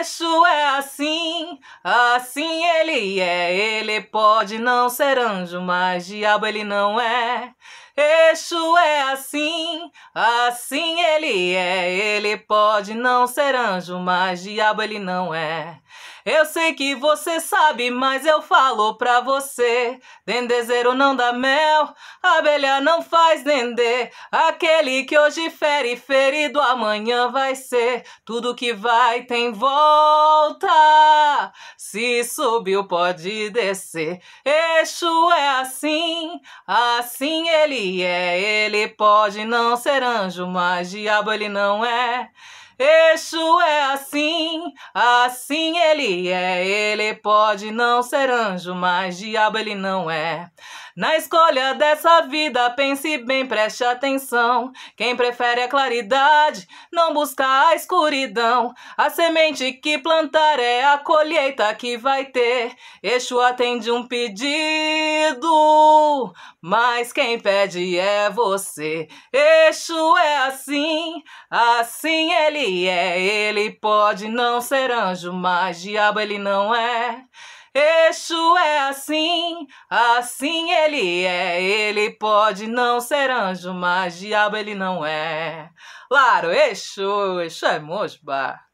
Exu é assim, assim ele é. Ele pode não ser anjo, mas diabo ele não é. Exu é assim, assim ele é. Ele pode não ser anjo, mas diabo ele não é. Eu sei que você sabe, mas eu falo pra você. Dendezeiro não dá mel, abelha não faz dendê. Aquele que hoje fere, ferido amanhã vai ser. Tudo que vai tem volta. Se subiu, pode descer. Exu é assim, assim ele é. Ele pode não ser anjo, mas diabo ele não é. Exu é assim, assim ele é. Ele pode não ser anjo, mas diabo ele não é. Na escolha dessa vida, pense bem, preste atenção. Quem prefere a claridade, não busca a escuridão. A semente que plantar é a colheita que vai ter. Exu atende um pedido, mas quem pede é você. Exu é assim, assim ele é. Ele pode não ser anjo, mas diabo ele não é. Exu é assim, ele é. Ele pode não ser anjo, mas diabo ele não é. Claro, eixo, eixo é mosba.